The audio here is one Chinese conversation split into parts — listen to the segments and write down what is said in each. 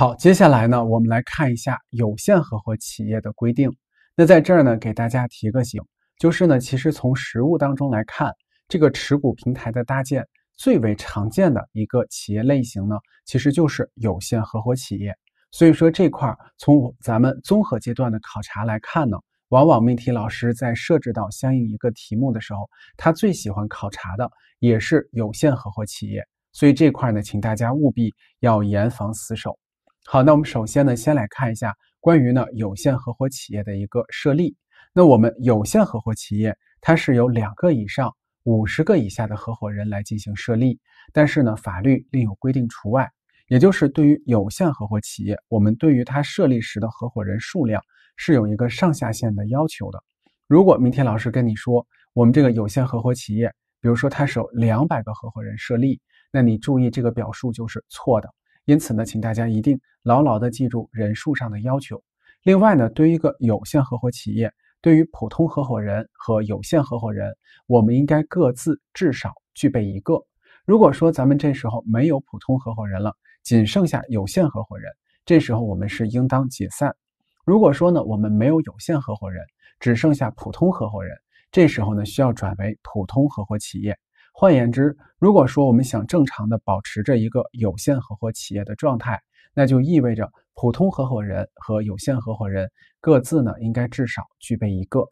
好，接下来呢，我们来看一下有限合伙企业的规定。那在这儿呢，给大家提个醒，就是呢，其实从实务当中来看，这个持股平台的搭建最为常见的一个企业类型呢，其实就是有限合伙企业。所以说这块儿，从咱们综合阶段的考察来看呢，往往命题老师在设置到相应一个题目的时候，他最喜欢考察的也是有限合伙企业。所以这块呢，请大家务必要严防死守。好，那我们首先呢，先来看一下关于呢有限合伙企业的一个设立。那我们有限合伙企业，它是由两个以上五十个以下的合伙人来进行设立，但是呢法律另有规定除外。也就是对于有限合伙企业，我们对于它设立时的合伙人数量是有一个上下限的要求的。如果明天老师跟你说，我们这个有限合伙企业，比如说它是有两百个合伙人设立，那你注意这个表述就是错的。因此呢，请大家一定牢牢的记住人数上的要求。另外呢，对于一个有限合伙企业，对于普通合伙人和有限合伙人，我们应该各自至少具备一个。如果说咱们这时候没有普通合伙人了，仅剩下有限合伙人，这时候我们是应当解散。如果说呢，我们没有有限合伙人，只剩下普通合伙人，这时候呢，需要转为普通合伙企业。换言之，如果说我们想正常的保持着一个有限合伙企业的状态，那就意味着普通合伙人和有限合伙人各自呢，应该至少具备一个。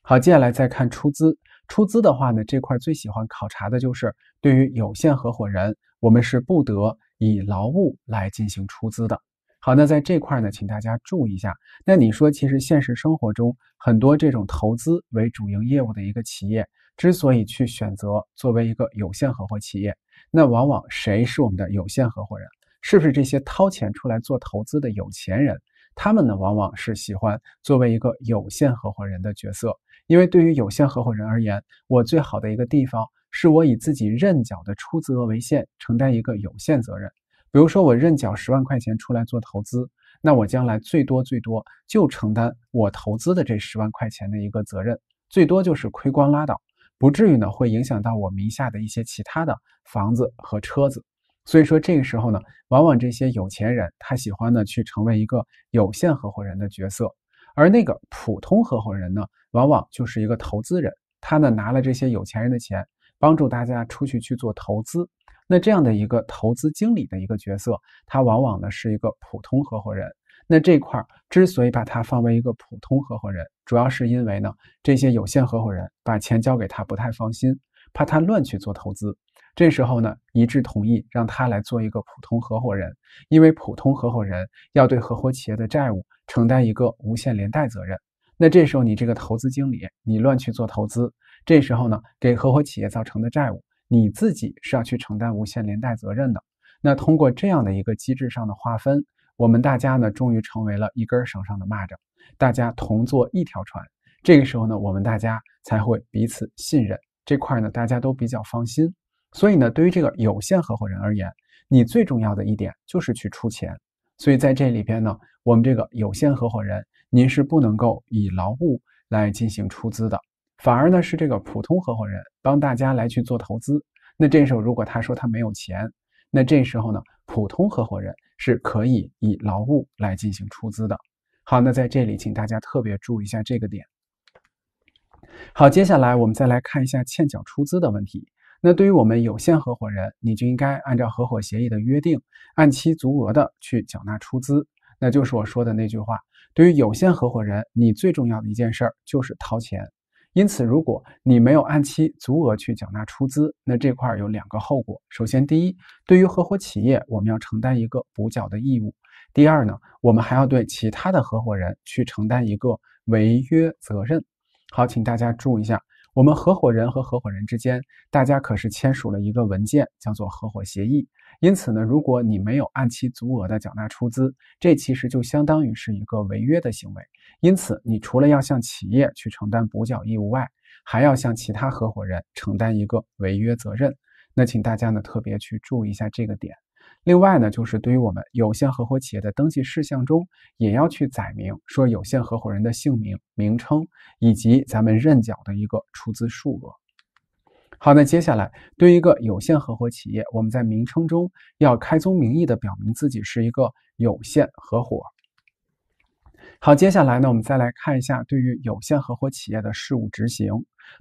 好，接下来再看出资。出资的话呢，这块最喜欢考察的就是对于有限合伙人，我们是不得以劳务来进行出资的。好，那在这块呢，请大家注意一下。那你说，其实现实生活中很多这种投资为主营业务的一个企业。之所以去选择作为一个有限合伙企业，那往往谁是我们的有限合伙人？是不是这些掏钱出来做投资的有钱人？他们呢，往往是喜欢作为一个有限合伙人的角色，因为对于有限合伙人而言，我最好的一个地方是我以自己认缴的出资额为限承担一个有限责任。比如说，我认缴十万块钱出来做投资，那我将来最多最多就承担我投资的这十万块钱的一个责任，最多就是亏光拉倒。不至于呢，会影响到我名下的一些其他的房子和车子，所以说这个时候呢，往往这些有钱人他喜欢呢去成为一个有限合伙人的角色，而那个普通合伙人呢，往往就是一个投资人，他呢拿了这些有钱人的钱，帮助大家出去去做投资，那这样的一个投资经理的一个角色，他往往呢是一个普通合伙人。那这块儿之所以把他放为一个普通合伙人，主要是因为呢，这些有限合伙人把钱交给他不太放心，怕他乱去做投资。这时候呢，一致同意让他来做一个普通合伙人，因为普通合伙人要对合伙企业的债务承担一个无限连带责任。那这时候你这个投资经理，你乱去做投资，这时候呢，给合伙企业造成的债务，你自己是要去承担无限连带责任的。那通过这样的一个机制上的划分。我们大家呢，终于成为了一根绳上的蚂蚱，大家同坐一条船。这个时候呢，我们大家才会彼此信任这块呢，大家都比较放心。所以呢，对于这个有限合伙人而言，你最重要的一点就是去出钱。所以在这里边呢，我们这个有限合伙人，您是不能够以劳务来进行出资的，反而呢是这个普通合伙人帮大家来去做投资。那这时候如果他说他没有钱，那这时候呢，普通合伙人。是可以以劳务来进行出资的。好，那在这里，请大家特别注意一下这个点。好，接下来我们再来看一下欠缴出资的问题。那对于我们有限合伙人，你就应该按照合伙协议的约定，按期足额的去缴纳出资。那就是我说的那句话，对于有限合伙人，你最重要的一件事儿就是掏钱。因此，如果你没有按期足额去缴纳出资，那这块儿有两个后果。首先，第一，对于合伙企业，我们要承担一个补缴的义务；第二呢，我们还要对其他的合伙人去承担一个违约责任。好，请大家注意一下，我们合伙人和合伙人之间，大家可是签署了一个文件，叫做合伙协议。因此呢，如果你没有按期足额的缴纳出资，这其实就相当于是一个违约的行为。因此，你除了要向企业去承担补缴义务外，还要向其他合伙人承担一个违约责任。那请大家呢特别去注意一下这个点。另外呢，就是对于我们有限合伙企业的登记事项中，也要去载明说有限合伙人的姓名、名称以及咱们认缴的一个出资数额。好，那接下来对于一个有限合伙企业，我们在名称中要开宗明义的表明自己是一个有限合伙。好，接下来呢，我们再来看一下对于有限合伙企业的事务执行。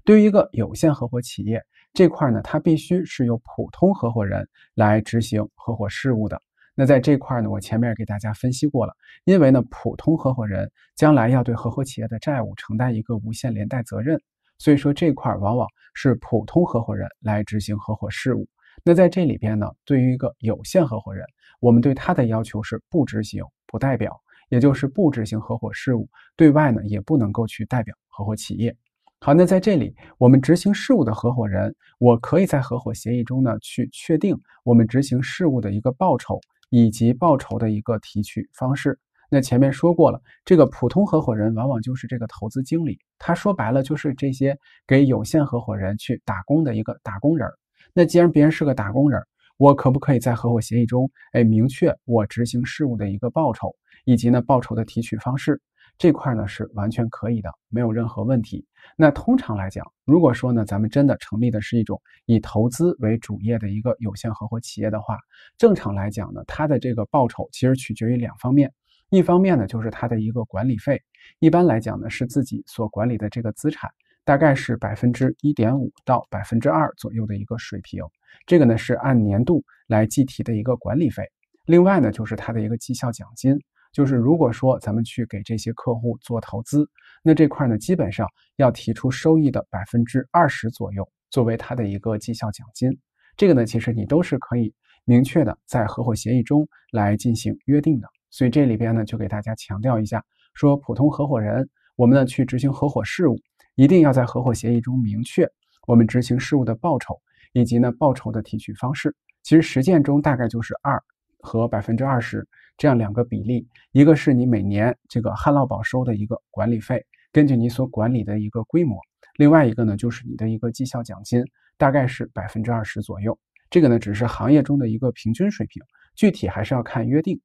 对于一个有限合伙企业这块呢，它必须是由普通合伙人来执行合伙事务的。那在这块呢，我前面给大家分析过了，因为呢，普通合伙人将来要对合伙企业的债务承担一个无限连带责任，所以说这块往往是普通合伙人来执行合伙事务。那在这里边呢，对于一个有限合伙人，我们对他的要求是不执行，不代表。也就是不执行合伙事务，对外呢也不能够去代表合伙企业。好，那在这里我们执行事务的合伙人，我可以在合伙协议中呢去确定我们执行事务的一个报酬以及报酬的一个提取方式。那前面说过了，这个普通合伙人往往就是这个投资经理，他说白了就是这些给有限合伙人去打工的一个打工人儿。那既然别人是个打工人儿，我可不可以在合伙协议中哎明确我执行事务的一个报酬？以及呢，报酬的提取方式这块呢是完全可以的，没有任何问题。那通常来讲，如果说呢，咱们真的成立的是一种以投资为主业的一个有限合伙企业的话，正常来讲呢，它的这个报酬其实取决于两方面。一方面呢，就是它的一个管理费，一般来讲呢，是自己所管理的这个资产大概是百分之一点五到百分之二左右的一个水平，这个呢是按年度来计提的一个管理费。另外呢，就是它的一个绩效奖金。就是如果说咱们去给这些客户做投资，那这块呢，基本上要提出收益的百分之二十左右作为他的一个绩效奖金。这个呢，其实你都是可以明确的在合伙协议中来进行约定的。所以这里边呢，就给大家强调一下，说普通合伙人，我们呢去执行合伙事务，一定要在合伙协议中明确我们执行事务的报酬以及呢报酬的提取方式。其实实践中大概就是二。和百分之二十这样两个比例，一个是你每年这个旱涝保收的一个管理费，根据你所管理的一个规模；另外一个呢，就是你的一个绩效奖金，大概是百分之二十左右。这个呢，只是行业中的一个平均水平，具体还是要看约定。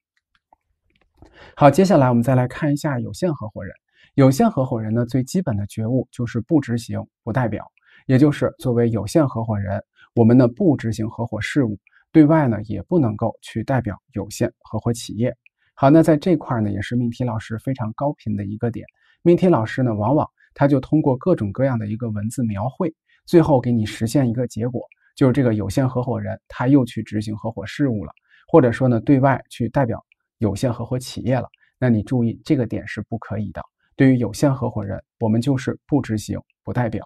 好，接下来我们再来看一下有限合伙人。有限合伙人呢，最基本的觉悟就是不执行、不代表，也就是作为有限合伙人，我们呢不执行合伙事务。对外呢，也不能够去代表有限合伙企业。好，那在这块儿呢，也是命题老师非常高频的一个点。命题老师呢，往往他就通过各种各样的一个文字描绘，最后给你实现一个结果，就是这个有限合伙人他又去执行合伙事务了，或者说呢，对外去代表有限合伙企业了。那你注意，这个点是不可以的。对于有限合伙人，我们就是不执行、不代表。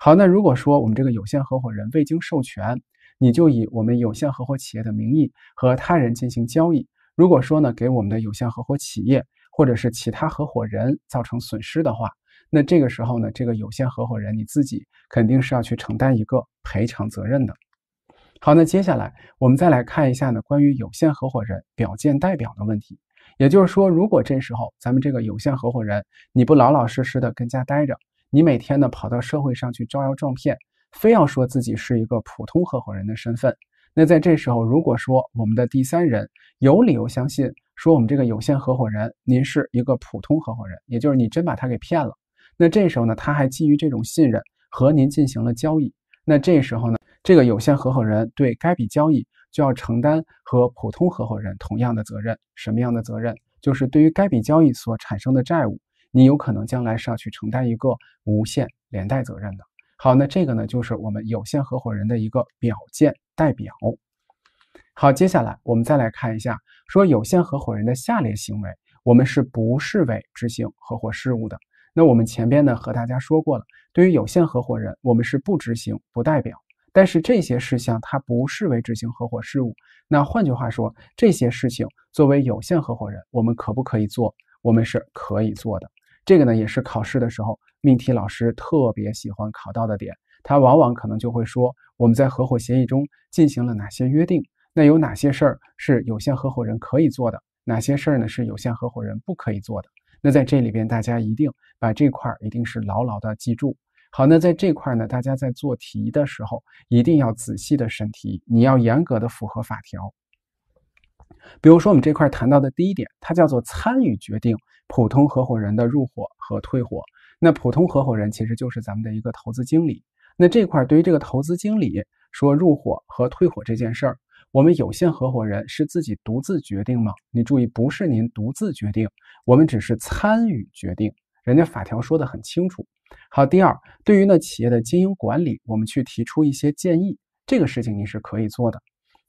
好，那如果说我们这个有限合伙人未经授权。你就以我们有限合伙企业的名义和他人进行交易。如果说呢，给我们的有限合伙企业或者是其他合伙人造成损失的话，那这个时候呢，这个有限合伙人你自己肯定是要去承担一个赔偿责任的。好，那接下来我们再来看一下呢，关于有限合伙人表见代表的问题。也就是说，如果这时候咱们这个有限合伙人你不老老实实的跟家待着，你每天呢跑到社会上去招摇撞骗。非要说自己是一个普通合伙人的身份，那在这时候，如果说我们的第三人有理由相信说我们这个有限合伙人您是一个普通合伙人，也就是你真把他给骗了，那这时候呢，他还基于这种信任和您进行了交易，那这时候呢，这个有限合伙人对该笔交易就要承担和普通合伙人同样的责任，什么样的责任？就是对于该笔交易所产生的债务，你有可能将来是要去承担一个无限连带责任的。好，那这个呢，就是我们有限合伙人的一个表见代表。好，接下来我们再来看一下，说有限合伙人的下列行为，我们是不视为执行合伙事务的。那我们前边呢和大家说过了，对于有限合伙人，我们是不执行、不代表。但是这些事项它不视为执行合伙事务。那换句话说，这些事情作为有限合伙人，我们可不可以做？我们是可以做的。这个呢，也是考试的时候命题老师特别喜欢考到的点。他往往可能就会说，我们在合伙协议中进行了哪些约定？那有哪些事儿是有限合伙人可以做的？哪些事儿呢是有限合伙人不可以做的？那在这里边，大家一定把这块儿一定是牢牢的记住。好，那在这块儿呢，大家在做题的时候一定要仔细的审题，你要严格的符合法条。比如说，我们这块谈到的第一点，它叫做参与决定普通合伙人的入伙和退伙。那普通合伙人其实就是咱们的一个投资经理。那这块对于这个投资经理说入伙和退伙这件事儿，我们有限合伙人是自己独自决定吗？你注意，不是您独自决定，我们只是参与决定。人家法条说的很清楚。好，第二，对于呢企业的经营管理，我们去提出一些建议，这个事情你是可以做的。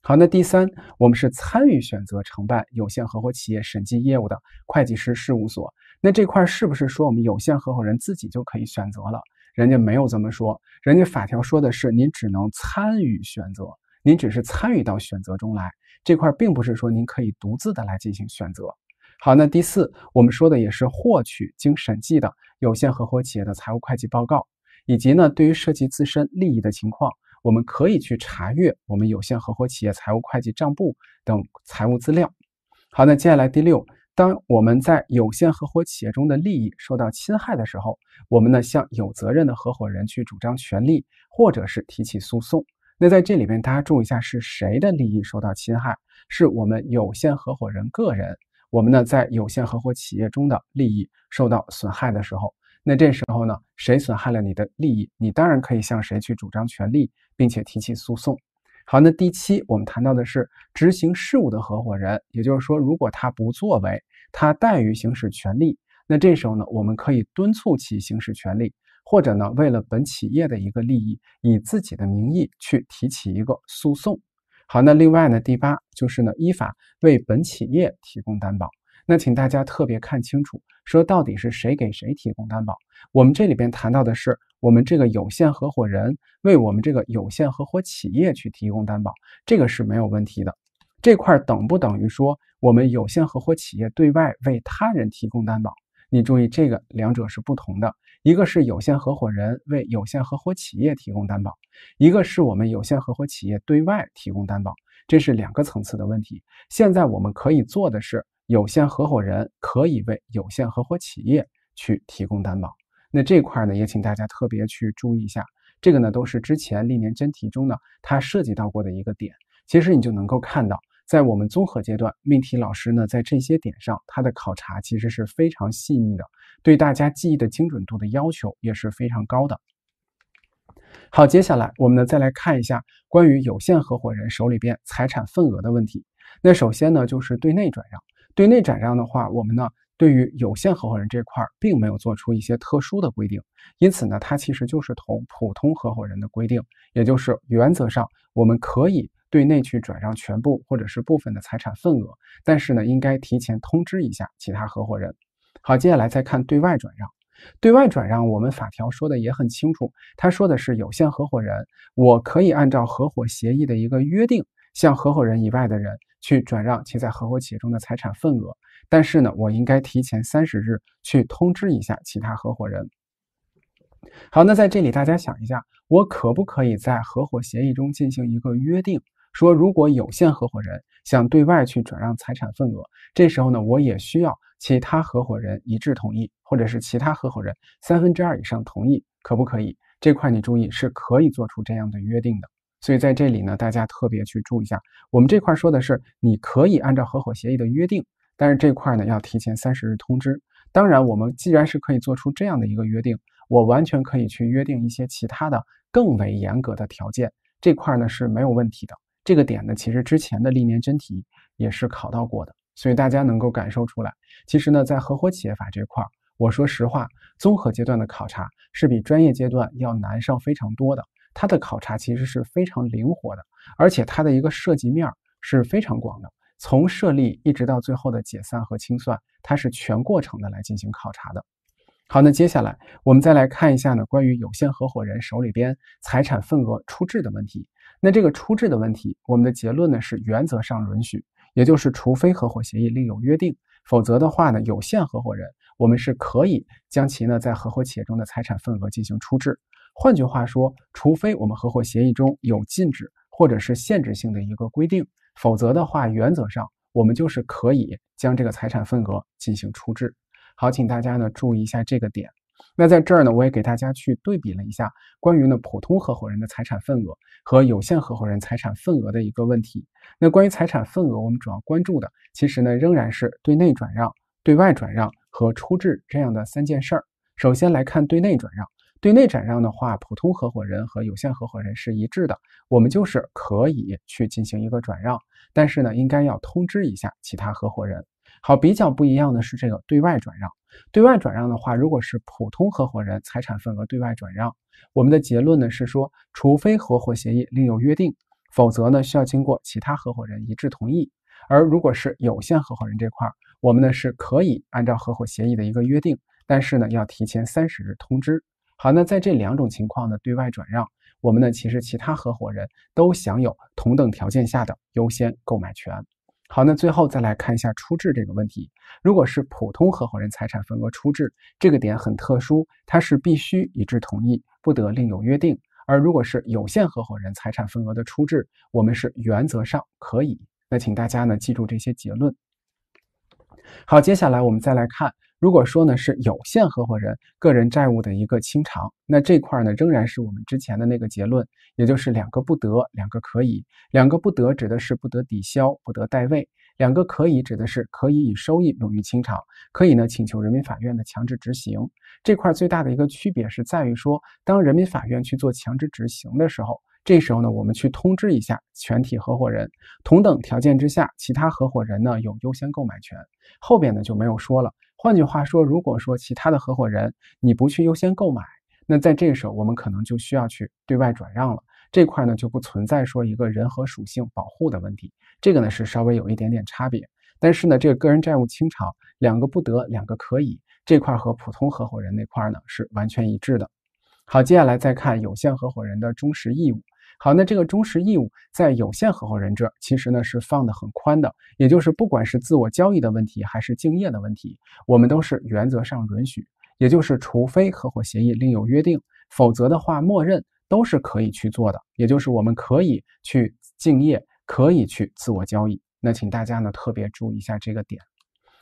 好，那第三，我们是参与选择承办有限合伙企业审计业务的会计师事务所。那这块是不是说我们有限合伙人自己就可以选择了？人家没有这么说，人家法条说的是您只能参与选择，您只是参与到选择中来。这块并不是说您可以独自的来进行选择。好，那第四，我们说的也是获取经审计的有限合伙企业的财务会计报告，以及呢，对于涉及自身利益的情况。我们可以去查阅我们有限合伙企业财务会计账簿等财务资料。好，那接下来第六，当我们在有限合伙企业中的利益受到侵害的时候，我们呢向有责任的合伙人去主张权利，或者是提起诉讼。那在这里面，大家注意一下是谁的利益受到侵害？是我们有限合伙人个人。我们呢在有限合伙企业中的利益受到损害的时候。那这时候呢，谁损害了你的利益，你当然可以向谁去主张权利，并且提起诉讼。好，那第七，我们谈到的是执行事务的合伙人，也就是说，如果他不作为，他怠于行使权利，那这时候呢，我们可以敦促其行使权利，或者呢，为了本企业的一个利益，以自己的名义去提起一个诉讼。好，那另外呢，第八就是呢，依法为本企业提供担保。那请大家特别看清楚，说到底是谁给谁提供担保？我们这里边谈到的是，我们这个有限合伙人为我们这个有限合伙企业去提供担保，这个是没有问题的。这块等不等于说我们有限合伙企业对外为他人提供担保？你注意，这个两者是不同的。一个是有限合伙人为有限合伙企业提供担保，一个是我们有限合伙企业对外提供担保，这是两个层次的问题。现在我们可以做的是。有限合伙人可以为有限合伙企业去提供担保，那这块呢，也请大家特别去注意一下。这个呢，都是之前历年真题中呢，它涉及到过的一个点。其实你就能够看到，在我们综合阶段，命题老师呢，在这些点上，他的考察其实是非常细腻的，对大家记忆的精准度的要求也是非常高的。好，接下来我们呢，再来看一下关于有限合伙人手里边财产份额的问题。那首先呢，就是对内转让。对内转让的话，我们呢对于有限合伙人这块并没有做出一些特殊的规定，因此呢，它其实就是同普通合伙人的规定，也就是原则上我们可以对内去转让全部或者是部分的财产份额，但是呢，应该提前通知一下其他合伙人。好，接下来再看对外转让，对外转让我们法条说的也很清楚，他说的是有限合伙人，我可以按照合伙协议的一个约定，向合伙人以外的人。去转让其在合伙企业中的财产份额，但是呢，我应该提前三十日去通知一下其他合伙人。好，那在这里大家想一下，我可不可以在合伙协议中进行一个约定，说如果有限合伙人想对外去转让财产份额，这时候呢，我也需要其他合伙人一致同意，或者是其他合伙人三分之二以上同意，可不可以？这块你注意是可以做出这样的约定的。所以在这里呢，大家特别去注意一下，我们这块说的是你可以按照合伙协议的约定，但是这块呢要提前三十日通知。当然，我们既然是可以做出这样的一个约定，我完全可以去约定一些其他的更为严格的条件，这块呢是没有问题的。这个点呢，其实之前的历年真题也是考到过的，所以大家能够感受出来。其实呢，在合伙企业法这块，我说实话，综合阶段的考察是比专业阶段要难上非常多的。它的考察其实是非常灵活的，而且它的一个涉及面是非常广的，从设立一直到最后的解散和清算，它是全过程的来进行考察的。好，那接下来我们再来看一下呢，关于有限合伙人手里边财产份额出质的问题。那这个出质的问题，我们的结论呢是原则上允许，也就是除非合伙协议另有约定，否则的话呢，有限合伙人我们是可以将其呢在合伙企业中的财产份额进行出质。换句话说，除非我们合伙协议中有禁止或者是限制性的一个规定，否则的话，原则上我们就是可以将这个财产份额进行处置。好，请大家呢注意一下这个点。那在这儿呢，我也给大家去对比了一下关于呢普通合伙人的财产份额和有限合伙人财产份额的一个问题。那关于财产份额，我们主要关注的其实呢，仍然是对内转让、对外转让和出质这样的三件事儿。首先来看对内转让。对内转让的话，普通合伙人和有限合伙人是一致的，我们就是可以去进行一个转让，但是呢，应该要通知一下其他合伙人。好，比较不一样的是这个对外转让。对外转让的话，如果是普通合伙人财产份额对外转让，我们的结论呢是说，除非合伙协议另有约定，否则呢需要经过其他合伙人一致同意。而如果是有限合伙人这块儿，我们呢是可以按照合伙协议的一个约定，但是呢要提前三十日通知。好，那在这两种情况的对外转让，我们呢其实其他合伙人都享有同等条件下的优先购买权。好，那最后再来看一下出质这个问题。如果是普通合伙人财产份额出质，这个点很特殊，它是必须一致同意，不得另有约定。而如果是有限合伙人财产份额的出质，我们是原则上可以。那请大家呢记住这些结论。好，接下来我们再来看。如果说呢是有限合伙人个人债务的一个清偿，那这块儿呢仍然是我们之前的那个结论，也就是两个不得，两个可以。两个不得指的是不得抵消，不得代位；两个可以指的是可以以收益用于清偿，可以呢请求人民法院的强制执行。这块最大的一个区别是在于说，当人民法院去做强制执行的时候，这时候呢我们去通知一下全体合伙人，同等条件之下，其他合伙人呢有优先购买权，后边呢就没有说了。换句话说，如果说其他的合伙人你不去优先购买，那在这个时候我们可能就需要去对外转让了。这块呢就不存在说一个人和属性保护的问题，这个呢是稍微有一点点差别。但是呢，这个个人债务清偿两个不得，两个可以，这块和普通合伙人那块呢是完全一致的。好，接下来再看有限合伙人的忠实义务。好，那这个忠实义务在有限合伙人这，其实呢是放的很宽的，也就是不管是自我交易的问题，还是敬业的问题，我们都是原则上允许，也就是除非合伙协议另有约定，否则的话，默认都是可以去做的，也就是我们可以去敬业，可以去自我交易。那请大家呢特别注意一下这个点。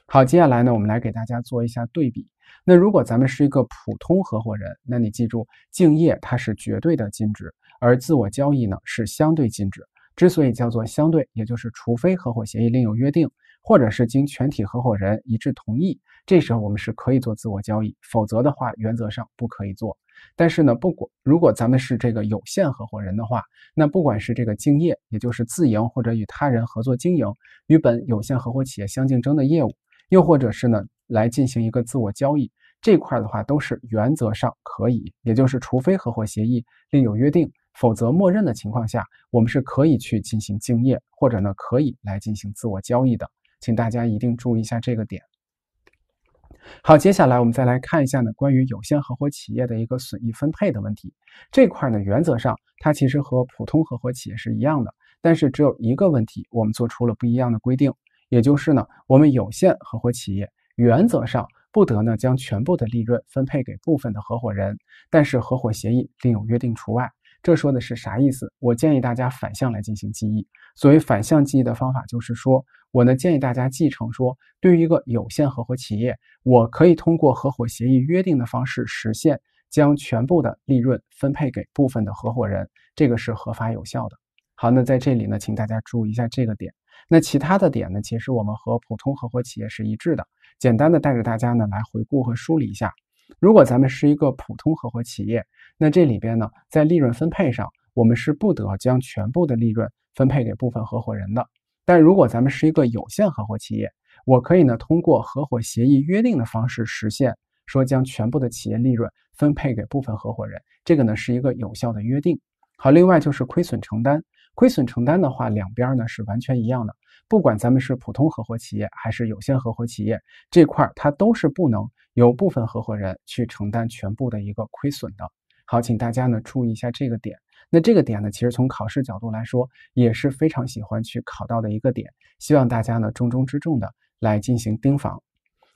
好，接下来呢我们来给大家做一下对比。那如果咱们是一个普通合伙人，那你记住，敬业它是绝对的禁止。而自我交易呢是相对禁止，之所以叫做相对，也就是除非合伙协议另有约定，或者是经全体合伙人一致同意，这时候我们是可以做自我交易，否则的话原则上不可以做。但是呢，不管如果咱们是这个有限合伙人的话，那不管是这个竞业，也就是自营或者与他人合作经营与本有限合伙企业相竞争的业务，又或者是呢来进行一个自我交易，这块的话都是原则上可以，也就是除非合伙协议另有约定。否则，默认的情况下，我们是可以去进行竞业，或者呢，可以来进行自我交易的。请大家一定注意一下这个点。好，接下来我们再来看一下呢，关于有限合伙企业的一个损益分配的问题。这块呢，原则上它其实和普通合伙企业是一样的，但是只有一个问题，我们做出了不一样的规定，也就是呢，我们有限合伙企业原则上不得呢将全部的利润分配给部分的合伙人，但是合伙协议另有约定除外。这说的是啥意思？我建议大家反向来进行记忆。所谓反向记忆的方法，就是说，我呢建议大家继承说，对于一个有限合伙企业，我可以通过合伙协议约定的方式，实现将全部的利润分配给部分的合伙人，这个是合法有效的。好，那在这里呢，请大家注意一下这个点。那其他的点呢，其实我们和普通合伙企业是一致的。简单的带着大家呢来回顾和梳理一下。如果咱们是一个普通合伙企业，那这里边呢，在利润分配上，我们是不得将全部的利润分配给部分合伙人的。但如果咱们是一个有限合伙企业，我可以呢，通过合伙协议约定的方式实现，说将全部的企业利润分配给部分合伙人，这个呢是一个有效的约定。好，另外就是亏损承担，亏损承担的话，两边呢是完全一样的，不管咱们是普通合伙企业还是有限合伙企业，这块它都是不能。由部分合伙人去承担全部的一个亏损的，好，请大家呢注意一下这个点。那这个点呢，其实从考试角度来说也是非常喜欢去考到的一个点，希望大家呢重中之重的来进行盯防。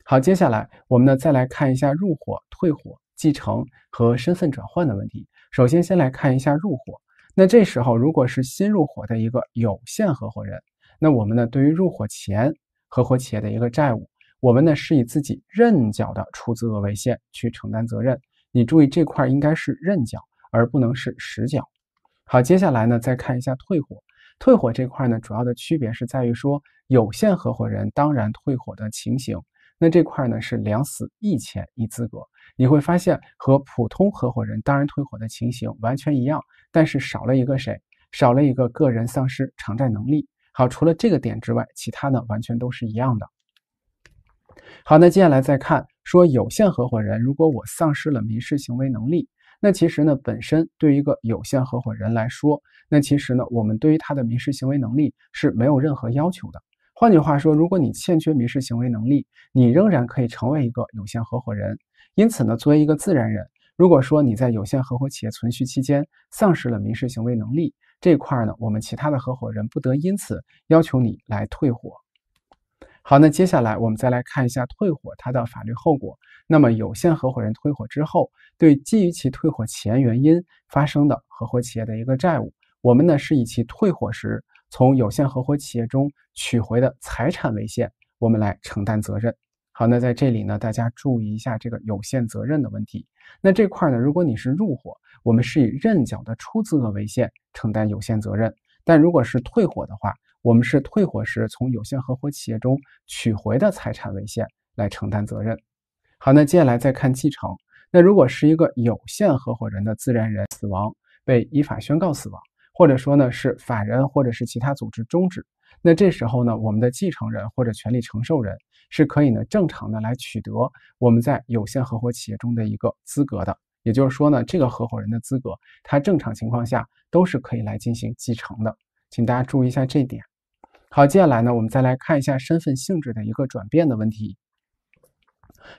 好，接下来我们呢再来看一下入伙、退伙、继承和身份转换的问题。首先先来看一下入伙，那这时候如果是新入伙的一个有限合伙人，那我们呢对于入伙前合伙企业的一个债务。我们呢是以自己认缴的出资额为限去承担责任。你注意这块应该是认缴，而不能是实缴。好，接下来呢再看一下退伙。退伙这块呢，主要的区别是在于说有限合伙人当然退伙的情形。那这块呢是两死一前一资格，你会发现和普通合伙人当然退伙的情形完全一样，但是少了一个谁？少了一个个人丧失偿债能力。好，除了这个点之外，其他呢完全都是一样的。好，那接下来再看说有限合伙人，如果我丧失了民事行为能力，那其实呢，本身对于一个有限合伙人来说，那其实呢，我们对于他的民事行为能力是没有任何要求的。换句话说，如果你欠缺民事行为能力，你仍然可以成为一个有限合伙人。因此呢，作为一个自然人，如果说你在有限合伙企业存续期间丧失了民事行为能力这块呢，我们其他的合伙人不得因此要求你来退伙。好，那接下来我们再来看一下退伙它的法律后果。那么，有限合伙人退伙之后，对基于其退伙前原因发生的合伙企业的一个债务，我们呢是以其退伙时从有限合伙企业中取回的财产为限，我们来承担责任。好，那在这里呢，大家注意一下这个有限责任的问题。那这块儿呢，如果你是入伙，我们是以认缴的出资额为限承担有限责任；但如果是退伙的话，我们是退伙时从有限合伙企业中取回的财产为限来承担责任。好，那接下来再看继承。那如果是一个有限合伙人的自然人死亡，被依法宣告死亡，或者说呢是法人或者是其他组织终止，那这时候呢，我们的继承人或者权利承受人是可以呢正常的来取得我们在有限合伙企业中的一个资格的。也就是说呢，这个合伙人的资格，他正常情况下都是可以来进行继承的。请大家注意一下这一点。好，接下来呢，我们再来看一下身份性质的一个转变的问题。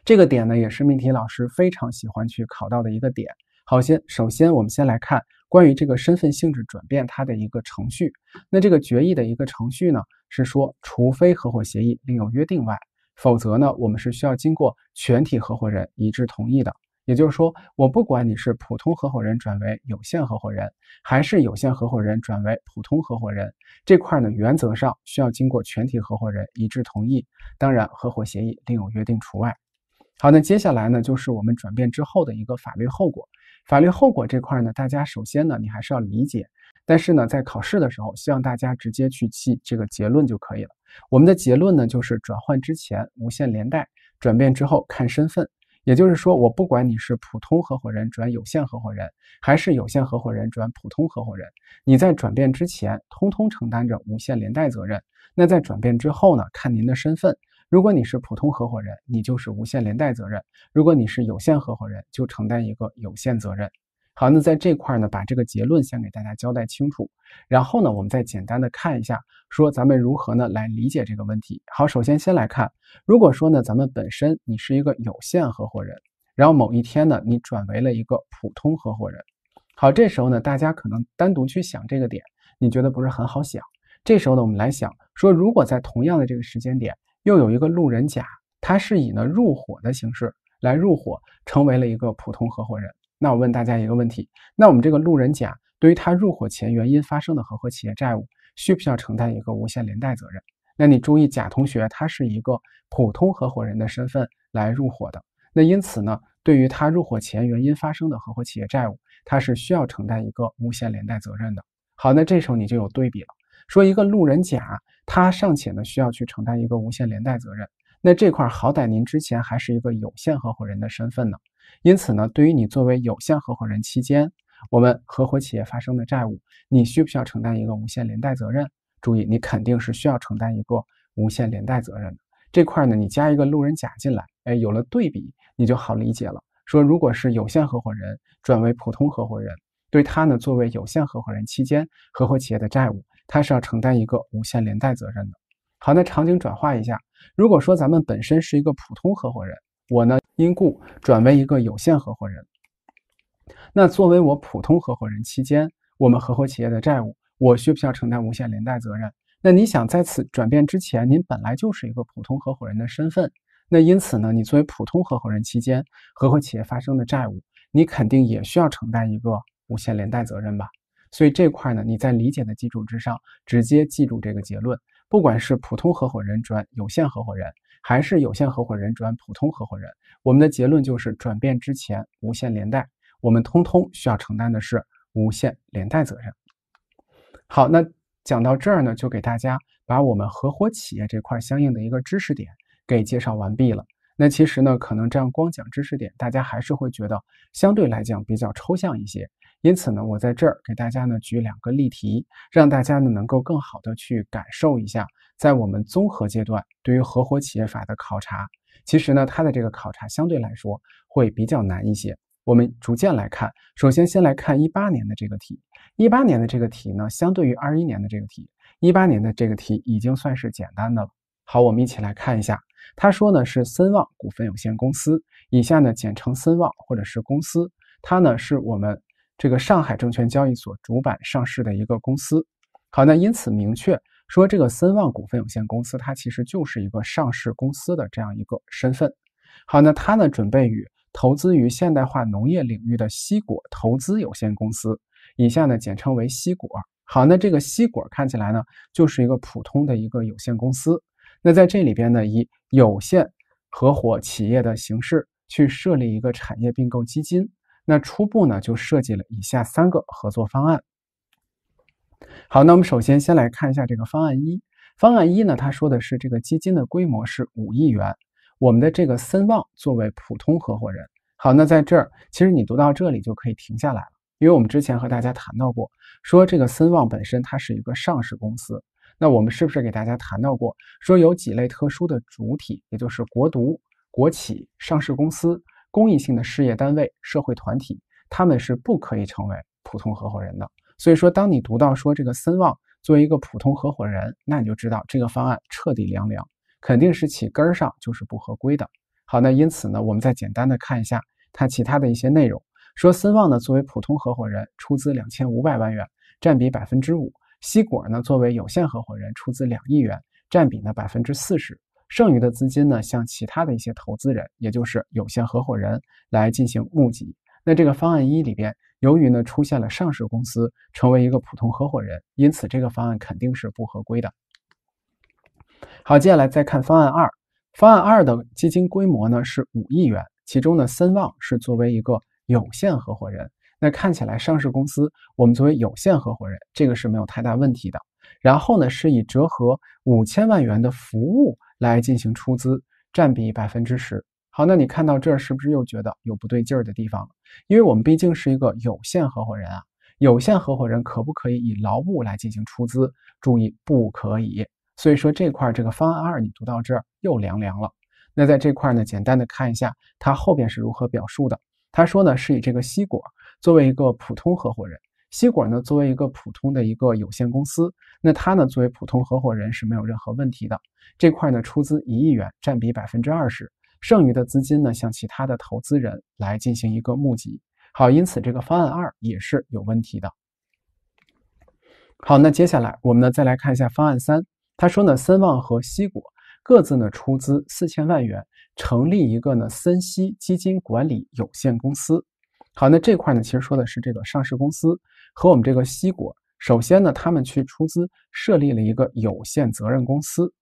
这个点呢，也是命题老师非常喜欢去考到的一个点。好，先首先我们先来看关于这个身份性质转变它的一个程序。那这个决议的一个程序呢，是说，除非合伙协议另有约定外，否则呢，我们是需要经过全体合伙人一致同意的。也就是说，我不管你是普通合伙人转为有限合伙人，还是有限合伙人转为普通合伙人，这块呢原则上需要经过全体合伙人一致同意，当然合伙协议另有约定除外。好，那接下来呢就是我们转变之后的一个法律后果。法律后果这块呢，大家首先呢你还是要理解，但是呢在考试的时候，希望大家直接去记这个结论就可以了。我们的结论呢就是转换之前无限连带，转变之后看身份。也就是说，我不管你是普通合伙人转有限合伙人，还是有限合伙人转普通合伙人，你在转变之前，通通承担着无限连带责任。那在转变之后呢？看您的身份，如果你是普通合伙人，你就是无限连带责任；如果你是有限合伙人，就承担一个有限责任。好，那在这块儿呢，把这个结论先给大家交代清楚，然后呢，我们再简单的看一下，说咱们如何呢来理解这个问题。好，首先先来看，如果说呢，咱们本身你是一个有限合伙人，然后某一天呢，你转为了一个普通合伙人。好，这时候呢，大家可能单独去想这个点，你觉得不是很好想。这时候呢，我们来想说，如果在同样的这个时间点，又有一个路人甲，他是以呢入伙的形式来入伙，成为了一个普通合伙人。那我问大家一个问题，那我们这个路人甲对于他入伙前原因发生的合伙企业债务，需不需要承担一个无限连带责任？那你注意，甲同学他是一个普通合伙人的身份来入伙的，那因此呢，对于他入伙前原因发生的合伙企业债务，他是需要承担一个无限连带责任的。好，那这时候你就有对比了，说一个路人甲，他尚且呢需要去承担一个无限连带责任，那这块好歹您之前还是一个有限合伙人的身份呢。因此呢，对于你作为有限合伙人期间，我们合伙企业发生的债务，你需不需要承担一个无限连带责任？注意，你肯定是需要承担一个无限连带责任的。这块呢，你加一个路人甲进来，哎，有了对比，你就好理解了。说如果是有限合伙人转为普通合伙人，对他呢，作为有限合伙人期间合伙企业的债务，他是要承担一个无限连带责任的。好，那场景转化一下，如果说咱们本身是一个普通合伙人。我呢，因故转为一个有限合伙人。那作为我普通合伙人期间，我们合伙企业的债务，我需不需要承担无限连带责任？那你想，在此转变之前，您本来就是一个普通合伙人的身份，那因此呢，你作为普通合伙人期间，合伙企业发生的债务，你肯定也需要承担一个无限连带责任吧？所以这块呢，你在理解的基础之上，直接记住这个结论，不管是普通合伙人转有限合伙人。还是有限合伙人转普通合伙人，我们的结论就是转变之前无限连带，我们通通需要承担的是无限连带责任。好，那讲到这儿呢，就给大家把我们合伙企业这块相应的一个知识点给介绍完毕了。那其实呢，可能这样光讲知识点，大家还是会觉得相对来讲比较抽象一些。因此呢，我在这儿给大家呢举两个例题，让大家呢能够更好的去感受一下，在我们综合阶段对于合伙企业法的考察，其实呢它的这个考察相对来说会比较难一些。我们逐渐来看，首先先来看一八年的这个题，一八年的这个题呢，相对于二一年的这个题，一八年的这个题已经算是简单的了。好，我们一起来看一下，他说呢是森旺股份有限公司，以下呢简称森旺或者是公司，它呢是我们。这个上海证券交易所主板上市的一个公司，好，那因此明确说，这个森旺股份有限公司它其实就是一个上市公司的这样一个身份。好，那它呢准备与投资于现代化农业领域的西果投资有限公司，以下呢简称为西果。好，那这个西果看起来呢就是一个普通的一个有限公司。那在这里边呢，以有限合伙企业的形式去设立一个产业并购基金。那初步呢，就设计了以下三个合作方案。好，那我们首先先来看一下这个方案一。方案一呢，它说的是这个基金的规模是五亿元，我们的这个森旺作为普通合伙人。好，那在这儿，其实你读到这里就可以停下来了，因为我们之前和大家谈到过，说这个森旺本身它是一个上市公司。那我们是不是给大家谈到过，说有几类特殊的主体，也就是国独、国企、上市公司？公益性的事业单位、社会团体，他们是不可以成为普通合伙人的。所以说，当你读到说这个森旺作为一个普通合伙人，那你就知道这个方案彻底凉凉，肯定是起根儿上就是不合规的。好，那因此呢，我们再简单的看一下它其他的一些内容。说森旺呢作为普通合伙人出资两千五百万元，占比百分之五；西果呢作为有限合伙人出资两亿元，占比呢百分之四十。剩余的资金呢，向其他的一些投资人，也就是有限合伙人来进行募集。那这个方案一里边，由于呢出现了上市公司成为一个普通合伙人，因此这个方案肯定是不合规的。好，接下来再看方案二。方案二的基金规模呢是五亿元，其中呢森旺是作为一个有限合伙人。那看起来上市公司我们作为有限合伙人，这个是没有太大问题的。然后呢是以折合五千万元的服务。来进行出资，占比百分之十。好，那你看到这是不是又觉得有不对劲儿的地方？因为我们毕竟是一个有限合伙人啊，有限合伙人可不可以以劳务来进行出资？注意，不可以。所以说这块这个方案二，你读到这儿又凉凉了。那在这块呢，简单的看一下它后边是如何表述的。他说呢，是以这个西果作为一个普通合伙人。西果呢，作为一个普通的一个有限公司，那它呢作为普通合伙人是没有任何问题的。这块呢出资一亿元，占比百分之二十，剩余的资金呢向其他的投资人来进行一个募集。好，因此这个方案二也是有问题的。好，那接下来我们呢再来看一下方案三。他说呢，森旺和西果各自呢出资四千万元，成立一个呢森西基金管理有限公司。好，那这块呢其实说的是这个上市公司。和我们这个西果，首先呢，他们去出资设立了一个有限责任公司，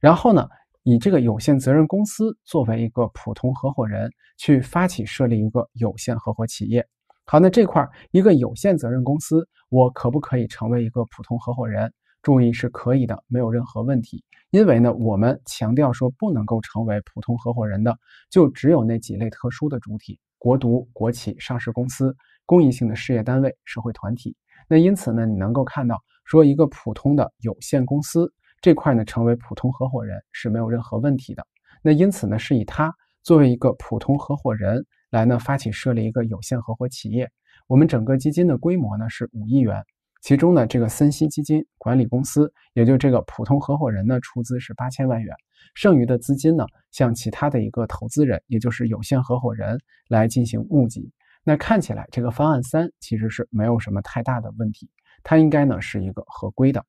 然后呢，以这个有限责任公司作为一个普通合伙人，去发起设立一个有限合伙企业。好，那这块儿一个有限责任公司，我可不可以成为一个普通合伙人？注意是可以的，没有任何问题。因为呢，我们强调说不能够成为普通合伙人的，就只有那几类特殊的主体：国独、国企、上市公司。公益性的事业单位、社会团体，那因此呢，你能够看到，说一个普通的有限公司这块呢，成为普通合伙人是没有任何问题的。那因此呢，是以他作为一个普通合伙人来呢，发起设立一个有限合伙企业。我们整个基金的规模呢是五亿元，其中呢，这个森西基金管理公司，也就这个普通合伙人呢，出资是八千万元，剩余的资金呢，向其他的一个投资人，也就是有限合伙人来进行募集。那看起来，这个方案三其实是没有什么太大的问题，它应该呢是一个合规的。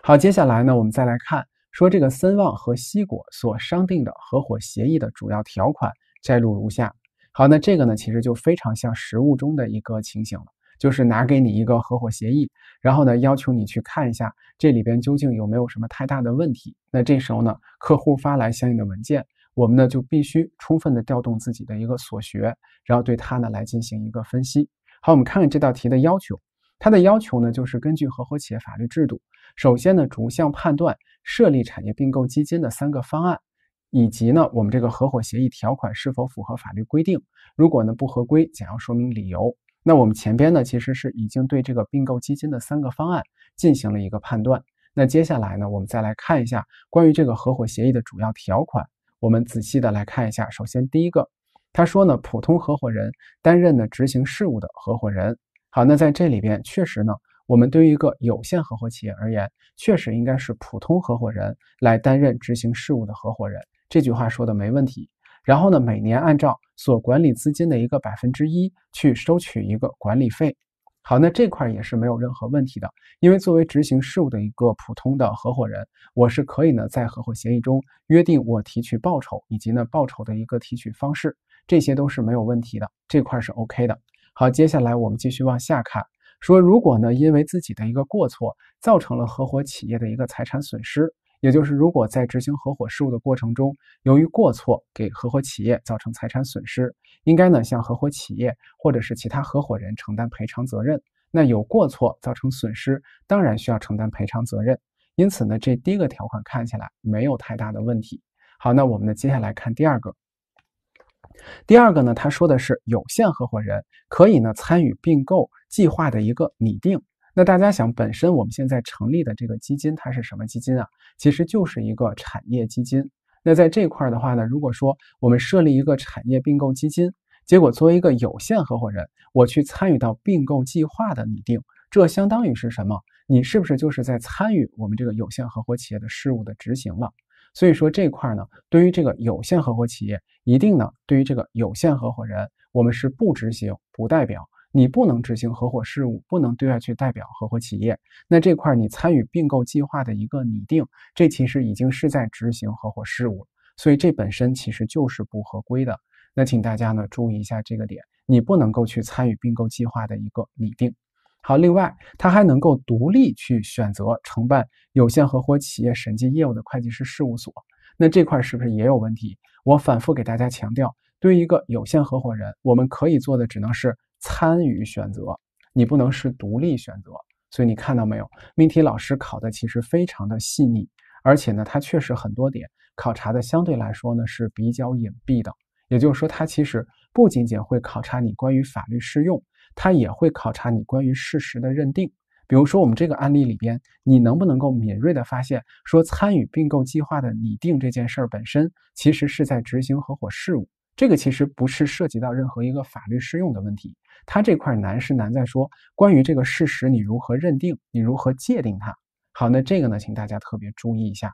好，接下来呢，我们再来看说这个森旺和西果所商定的合伙协议的主要条款摘录如下。好，那这个呢，其实就非常像实物中的一个情形了，就是拿给你一个合伙协议，然后呢要求你去看一下这里边究竟有没有什么太大的问题。那这时候呢，客户发来相应的文件。我们呢就必须充分的调动自己的一个所学，然后对它呢来进行一个分析。好，我们看看这道题的要求，它的要求呢就是根据合伙企业法律制度，首先呢逐项判断设立产业并购基金的三个方案，以及呢我们这个合伙协议条款是否符合法律规定。如果呢不合规，简要说明理由。那我们前边呢其实是已经对这个并购基金的三个方案进行了一个判断，那接下来呢我们再来看一下关于这个合伙协议的主要条款。我们仔细的来看一下，首先第一个，他说呢，普通合伙人担任的执行事务的合伙人，好，那在这里边确实呢，我们对于一个有限合伙企业而言，确实应该是普通合伙人来担任执行事务的合伙人，这句话说的没问题。然后呢，每年按照所管理资金的一个百分之一去收取一个管理费。好，那这块也是没有任何问题的，因为作为执行事务的一个普通的合伙人，我是可以呢在合伙协议中约定我提取报酬以及呢报酬的一个提取方式，这些都是没有问题的，这块是 OK 的。好，接下来我们继续往下看，说如果呢因为自己的一个过错造成了合伙企业的一个财产损失。也就是，如果在执行合伙事务的过程中，由于过错给合伙企业造成财产损失，应该呢向合伙企业或者是其他合伙人承担赔偿责任。那有过错造成损失，当然需要承担赔偿责任。因此呢，这第一个条款看起来没有太大的问题。好，那我们呢接下来看第二个。第二个呢，他说的是有限合伙人可以呢参与并购计划的一个拟定。那大家想，本身我们现在成立的这个基金，它是什么基金啊？其实就是一个产业基金。那在这块儿的话呢，如果说我们设立一个产业并购基金，结果作为一个有限合伙人，我去参与到并购计划的拟定，这相当于是什么？你是不是就是在参与我们这个有限合伙企业的事务的执行了？所以说这块儿呢，对于这个有限合伙企业，一定呢，对于这个有限合伙人，我们是不执行，不代表。你不能执行合伙事务，不能对外去代表合伙企业。那这块儿你参与并购计划的一个拟定，这其实已经是在执行合伙事务，所以这本身其实就是不合规的。那请大家呢注意一下这个点，你不能够去参与并购计划的一个拟定。好，另外他还能够独立去选择承办有限合伙企业审计业务的会计师事务所，那这块儿是不是也有问题？我反复给大家强调，对于一个有限合伙人，我们可以做的只能是。参与选择，你不能是独立选择，所以你看到没有？命题老师考的其实非常的细腻，而且呢，它确实很多点考察的相对来说呢是比较隐蔽的。也就是说，它其实不仅仅会考察你关于法律适用，它也会考察你关于事实的认定。比如说，我们这个案例里边，你能不能够敏锐的发现，说参与并购计划的拟定这件事儿本身，其实是在执行合伙事务。这个其实不是涉及到任何一个法律适用的问题，它这块难是难在说关于这个事实你如何认定，你如何界定它。好，那这个呢，请大家特别注意一下。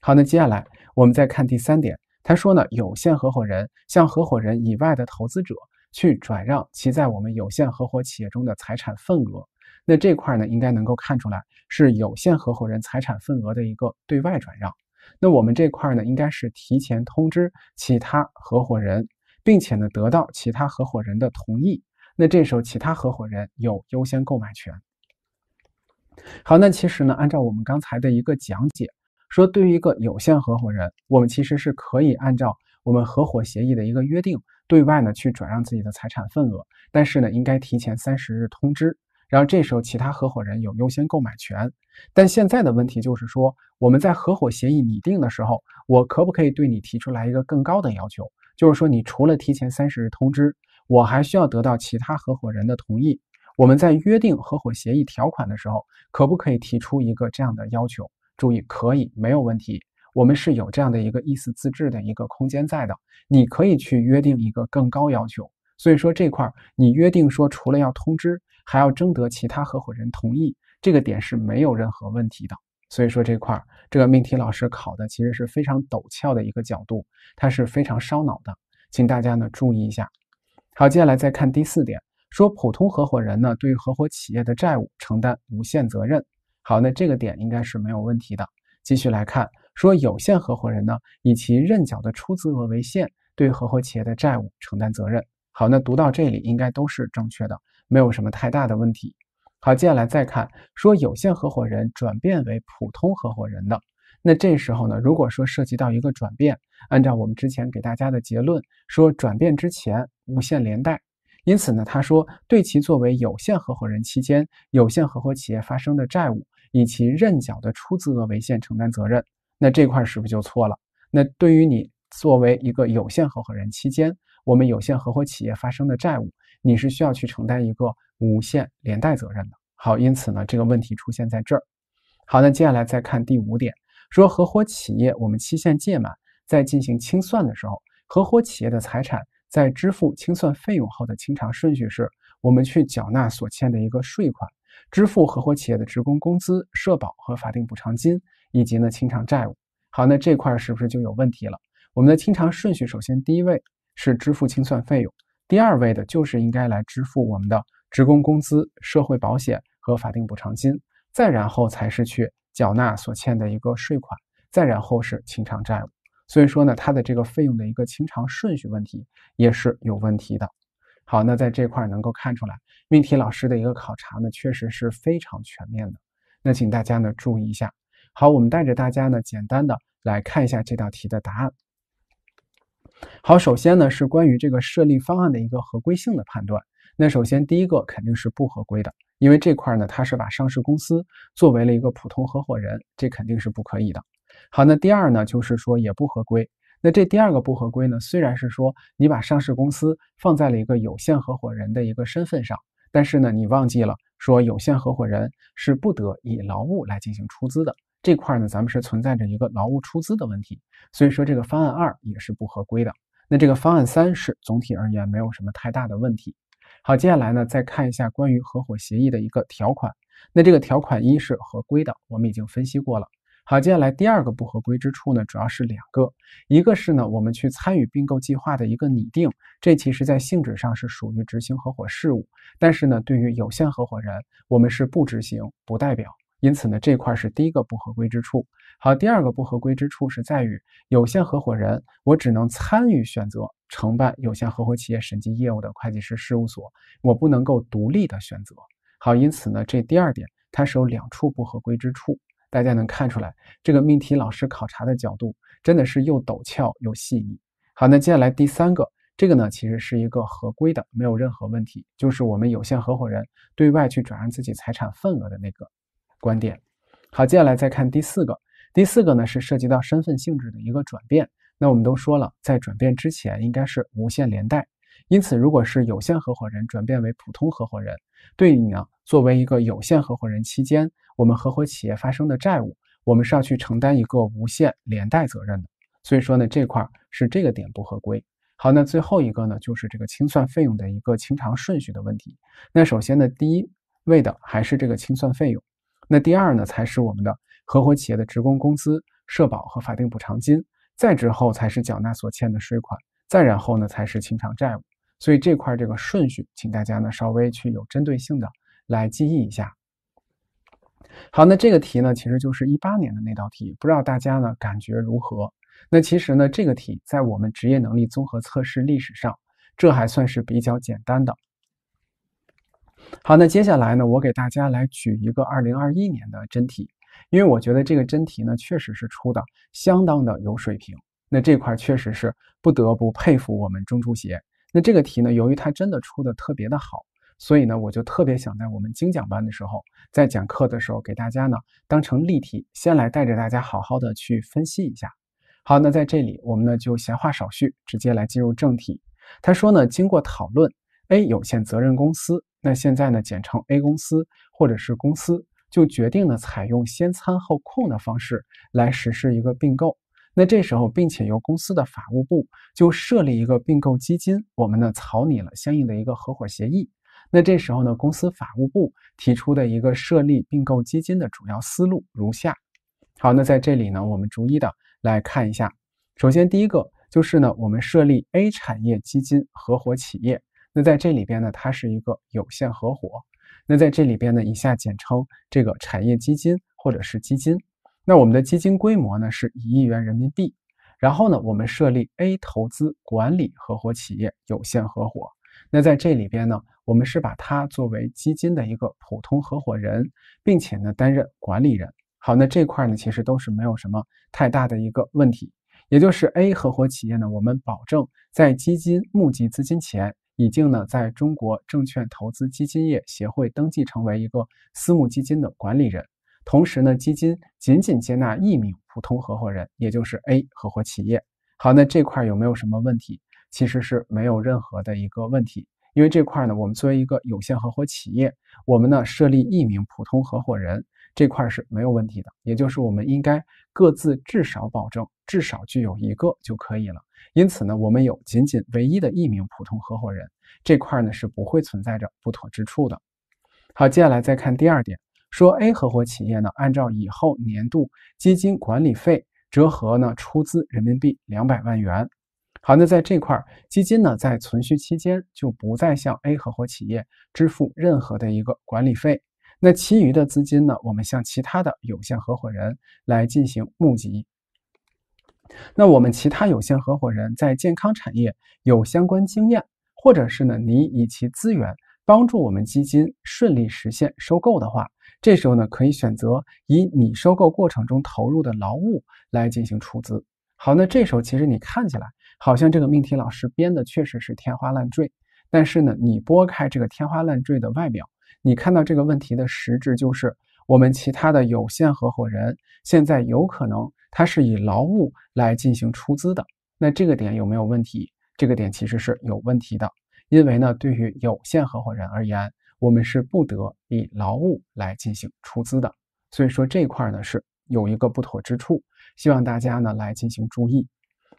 好，那接下来我们再看第三点，他说呢，有限合伙人向合伙人以外的投资者去转让其在我们有限合伙企业中的财产份额，那这块呢，应该能够看出来是有限合伙人财产份额的一个对外转让。那我们这块呢，应该是提前通知其他合伙人，并且呢得到其他合伙人的同意。那这时候其他合伙人有优先购买权。好，那其实呢，按照我们刚才的一个讲解，说对于一个有限合伙人，我们其实是可以按照我们合伙协议的一个约定，对外呢去转让自己的财产份额，但是呢应该提前三十日通知。然后这时候，其他合伙人有优先购买权。但现在的问题就是说，我们在合伙协议拟定的时候，我可不可以对你提出来一个更高的要求？就是说，你除了提前三十日通知我，还需要得到其他合伙人的同意。我们在约定合伙协议条款的时候，可不可以提出一个这样的要求？注意，可以，没有问题。我们是有这样的一个意思自治的一个空间在的，你可以去约定一个更高要求。所以说，这块儿你约定说，除了要通知。还要征得其他合伙人同意，这个点是没有任何问题的。所以说这块儿这个命题老师考的其实是非常陡峭的一个角度，它是非常烧脑的，请大家呢注意一下。好，接下来再看第四点，说普通合伙人呢对合伙企业的债务承担无限责任。好，那这个点应该是没有问题的。继续来看，说有限合伙人呢以其认缴的出资额为限对合伙企业的债务承担责任。好，那读到这里应该都是正确的。没有什么太大的问题。好，接下来再看说有限合伙人转变为普通合伙人的，那这时候呢，如果说涉及到一个转变，按照我们之前给大家的结论，说转变之前无限连带，因此呢，他说对其作为有限合伙人期间，有限合伙企业发生的债务，以其认缴的出资额为限承担责任，那这块是不是就错了？那对于你作为一个有限合伙人期间，我们有限合伙企业发生的债务。你是需要去承担一个无限连带责任的。好，因此呢，这个问题出现在这儿。好，那接下来再看第五点，说合伙企业我们期限届满在进行清算的时候，合伙企业的财产在支付清算费用后的清偿顺序是：我们去缴纳所欠的一个税款，支付合伙企业的职工工资、社保和法定补偿金，以及呢清偿债务。好，那这块是不是就有问题了？我们的清偿顺序，首先第一位是支付清算费用。第二位的就是应该来支付我们的职工工资、社会保险和法定补偿金，再然后才是去缴纳所欠的一个税款，再然后是清偿债务。所以说呢，它的这个费用的一个清偿顺序问题也是有问题的。好，那在这块能够看出来，命题老师的一个考察呢，确实是非常全面的。那请大家呢注意一下。好，我们带着大家呢，简单的来看一下这道题的答案。好，首先呢是关于这个设立方案的一个合规性的判断。那首先第一个肯定是不合规的，因为这块呢它是把上市公司作为了一个普通合伙人，这肯定是不可以的。好，那第二呢就是说也不合规。那这第二个不合规呢，虽然是说你把上市公司放在了一个有限合伙人的一个身份上，但是呢你忘记了说有限合伙人是不得以劳务来进行出资的。这块呢，咱们是存在着一个劳务出资的问题，所以说这个方案二也是不合规的。那这个方案三是总体而言没有什么太大的问题。好，接下来呢再看一下关于合伙协议的一个条款。那这个条款一是合规的，我们已经分析过了。好，接下来第二个不合规之处呢，主要是两个，一个是呢我们去参与并购计划的一个拟定，这其实在性质上是属于执行合伙事务，但是呢对于有限合伙人，我们是不执行，不代表。因此呢，这块是第一个不合规之处。好，第二个不合规之处是在于有限合伙人，我只能参与选择承办有限合伙企业审计业务的会计师事务所，我不能够独立的选择。好，因此呢，这第二点它是有两处不合规之处，大家能看出来。这个命题老师考察的角度真的是又陡峭又细腻。好，那接下来第三个，这个呢其实是一个合规的，没有任何问题，就是我们有限合伙人对外去转让自己财产份额的那个。观点好，接下来再看第四个。第四个呢是涉及到身份性质的一个转变。那我们都说了，在转变之前应该是无限连带，因此如果是有限合伙人转变为普通合伙人，对应呢，作为一个有限合伙人期间，我们合伙企业发生的债务，我们是要去承担一个无限连带责任的。所以说呢，这块是这个点不合规。好，那最后一个呢，就是这个清算费用的一个清偿顺序的问题。那首先呢，第一位的还是这个清算费用。那第二呢，才是我们的合伙企业的职工工资、社保和法定补偿金，再之后才是缴纳所欠的税款，再然后呢才是清偿债务。所以这块这个顺序，请大家呢稍微去有针对性的来记忆一下。好，那这个题呢其实就是一八年的那道题，不知道大家呢感觉如何？那其实呢这个题在我们职业能力综合测试历史上，这还算是比较简单的。好，那接下来呢，我给大家来举一个二零二一年的真题，因为我觉得这个真题呢确实是出的相当的有水平。那这块确实是不得不佩服我们中出协。那这个题呢，由于它真的出的特别的好，所以呢，我就特别想在我们精讲班的时候，在讲课的时候给大家呢当成立题，先来带着大家好好的去分析一下。好，那在这里我们呢就闲话少叙，直接来进入正题。他说呢，经过讨论，A 有限责任公司。那现在呢，简称 A 公司或者是公司，就决定呢采用先参后控的方式来实施一个并购。那这时候，并且由公司的法务部就设立一个并购基金，我们呢草拟了相应的一个合伙协议。那这时候呢，公司法务部提出的一个设立并购基金的主要思路如下。好，那在这里呢，我们逐一的来看一下。首先，第一个就是呢，我们设立 A 产业基金合伙企业。那在这里边呢，它是一个有限合伙。那在这里边呢，以下简称这个产业基金或者是基金。那我们的基金规模呢是一亿元人民币。然后呢，我们设立 A 投资管理合伙企业有限合伙。那在这里边呢，我们是把它作为基金的一个普通合伙人，并且呢担任管理人。好，那这块呢其实都是没有什么太大的一个问题。也就是 A 合伙企业呢，我们保证在基金募集资金前。已经呢，在中国证券投资基金业协会登记成为一个私募基金的管理人，同时呢，基金仅仅接纳一名普通合伙人，也就是 A 合伙企业。好，那这块有没有什么问题？其实是没有任何的一个问题，因为这块呢，我们作为一个有限合伙企业，我们呢设立一名普通合伙人。这块是没有问题的，也就是我们应该各自至少保证至少具有一个就可以了。因此呢，我们有仅仅唯一的一名普通合伙人，这块呢是不会存在着不妥之处的。好，接下来再看第二点，说 A 合伙企业呢，按照以后年度基金管理费折合呢出资人民币两百万元。好，那在这块基金呢，在存续期间就不再向 A 合伙企业支付任何的一个管理费。那其余的资金呢？我们向其他的有限合伙人来进行募集。那我们其他有限合伙人在健康产业有相关经验，或者是呢你以其资源帮助我们基金顺利实现收购的话，这时候呢可以选择以你收购过程中投入的劳务来进行出资。好，那这时候其实你看起来好像这个命题老师编的确实是天花乱坠，但是呢你拨开这个天花乱坠的外表。你看到这个问题的实质，就是我们其他的有限合伙人现在有可能他是以劳务来进行出资的，那这个点有没有问题？这个点其实是有问题的，因为呢，对于有限合伙人而言，我们是不得以劳务来进行出资的，所以说这块呢是有一个不妥之处，希望大家呢来进行注意。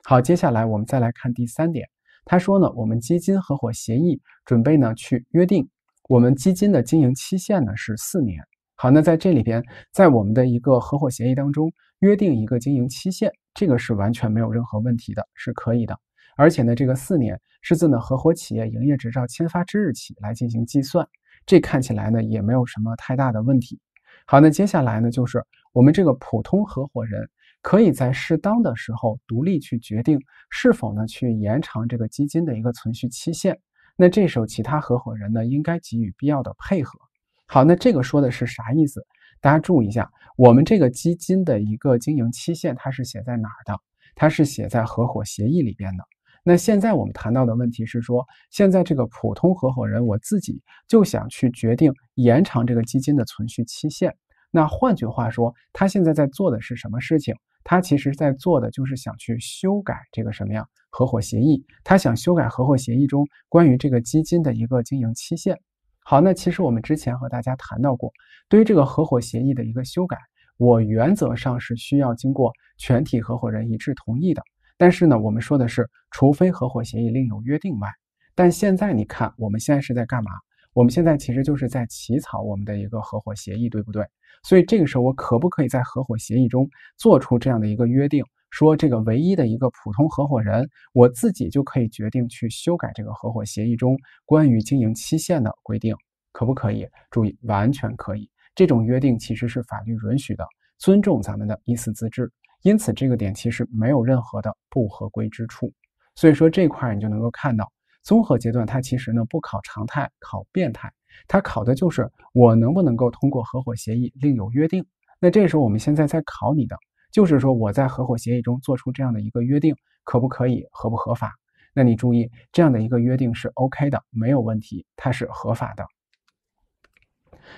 好，接下来我们再来看第三点，他说呢，我们基金合伙协议准备呢去约定。我们基金的经营期限呢是四年，好，那在这里边，在我们的一个合伙协议当中约定一个经营期限，这个是完全没有任何问题的，是可以的。而且呢，这个四年是自呢合伙企业营业执照签发之日起来进行计算，这看起来呢也没有什么太大的问题。好，那接下来呢就是我们这个普通合伙人可以在适当的时候独立去决定是否呢去延长这个基金的一个存续期限。那这时候，其他合伙人呢，应该给予必要的配合。好，那这个说的是啥意思？大家注意一下，我们这个基金的一个经营期限，它是写在哪儿的？它是写在合伙协议里边的。那现在我们谈到的问题是说，现在这个普通合伙人我自己就想去决定延长这个基金的存续期限。那换句话说，他现在在做的是什么事情？他其实在做的就是想去修改这个什么呀？合伙协议，他想修改合伙协议中关于这个基金的一个经营期限。好，那其实我们之前和大家谈到过，对于这个合伙协议的一个修改，我原则上是需要经过全体合伙人一致同意的。但是呢，我们说的是，除非合伙协议另有约定外。但现在你看，我们现在是在干嘛？我们现在其实就是在起草我们的一个合伙协议，对不对？所以这个时候，我可不可以在合伙协议中做出这样的一个约定？说这个唯一的一个普通合伙人，我自己就可以决定去修改这个合伙协议中关于经营期限的规定，可不可以？注意，完全可以。这种约定其实是法律允许的，尊重咱们的意思自治。因此，这个点其实没有任何的不合规之处。所以说这块你就能够看到，综合阶段它其实呢不考常态，考变态，它考的就是我能不能够通过合伙协议另有约定。那这时候我们现在在考你的。就是说，我在合伙协议中做出这样的一个约定，可不可以合不合法？那你注意，这样的一个约定是 OK 的，没有问题，它是合法的。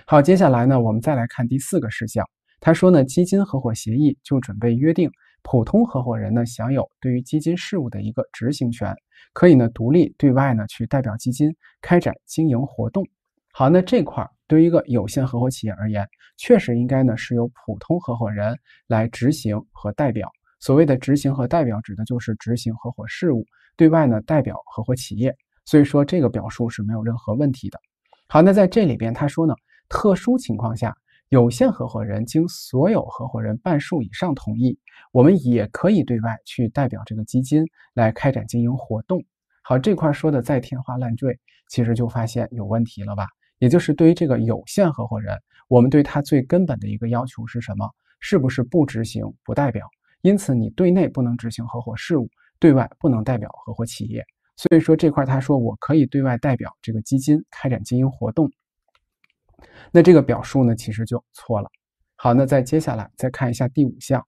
好，接下来呢，我们再来看第四个事项。他说呢，基金合伙协议就准备约定普通合伙人呢享有对于基金事务的一个执行权，可以呢独立对外呢去代表基金开展经营活动。好，那这块儿。对于一个有限合伙企业而言，确实应该呢是由普通合伙人来执行和代表。所谓的执行和代表，指的就是执行合伙事务，对外呢代表合伙企业。所以说这个表述是没有任何问题的。好，那在这里边他说呢，特殊情况下，有限合伙人经所有合伙人半数以上同意，我们也可以对外去代表这个基金来开展经营活动。好，这块说的再天花乱坠，其实就发现有问题了吧？也就是对于这个有限合伙人，我们对他最根本的一个要求是什么？是不是不执行不代表？因此，你对内不能执行合伙事务，对外不能代表合伙企业。所以说这块他说我可以对外代表这个基金开展经营活动，那这个表述呢其实就错了。好，那再接下来再看一下第五项，